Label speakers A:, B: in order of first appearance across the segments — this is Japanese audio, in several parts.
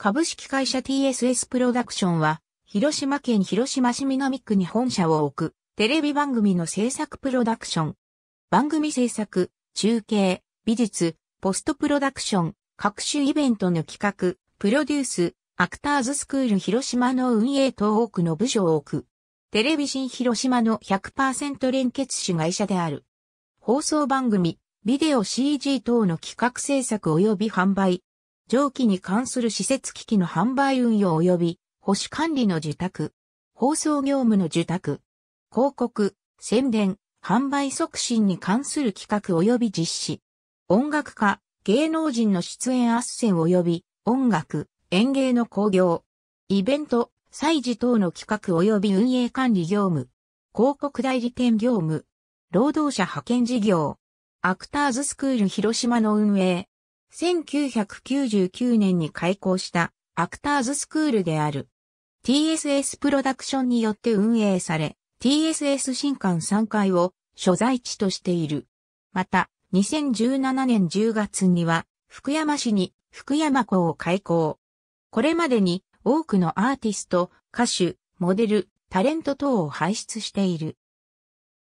A: 株式会社 TSS プロダクションは、広島県広島市南区に本社を置く、テレビ番組の制作プロダクション。番組制作、中継、美術、ポストプロダクション、各種イベントの企画、プロデュース、アクターズスクール広島の運営等多くの部署を置く。テレビ新広島の100%連結主会社である。放送番組、ビデオ CG 等の企画制作及び販売、蒸気に関する施設機器の販売運用及び保守管理の受託、放送業務の受託、広告、宣伝、販売促進に関する企画及び実施、音楽家、芸能人の出演斡旋及び音楽、演芸の興行、イベント、祭事等の企画及び運営管理業務、広告代理店業務、労働者派遣事業、アクターズスクール広島の運営、1999年に開校したアクターズスクールである。TSS プロダクションによって運営され、TSS 新館3階を所在地としている。また、2017年10月には、福山市に福山校を開校。これまでに多くのアーティスト、歌手、モデル、タレント等を輩出している。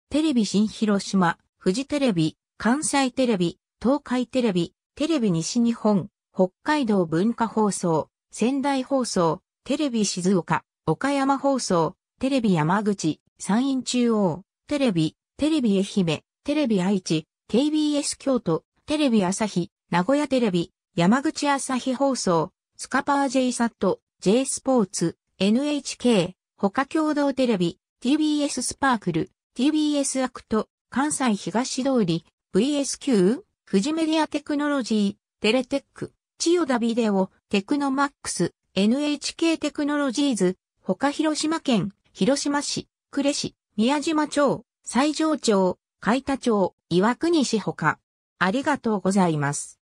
A: テレビ新広島、富士テレビ、関西テレビ、東海テレビ、テレビ西日本、北海道文化放送、仙台放送、テレビ静岡、岡山放送、テレビ山口、山陰中央、テレビ、テレビ愛媛、テレビ愛知、KBS 京都、テレビ朝日、名古屋テレビ、山口朝日放送、スカパー J サット、J スポーツ、NHK、他共同テレビ、TBS スパークル、TBS アクト、関西東通り、VSQ? 富士メディアテクノロジー、テレテック、千代田ビデオ、テクノマックス、NHK テクノロジーズ、他広島県、広島市、呉市、宮島町、西条町、海田町、岩国市他。ありがとうございます。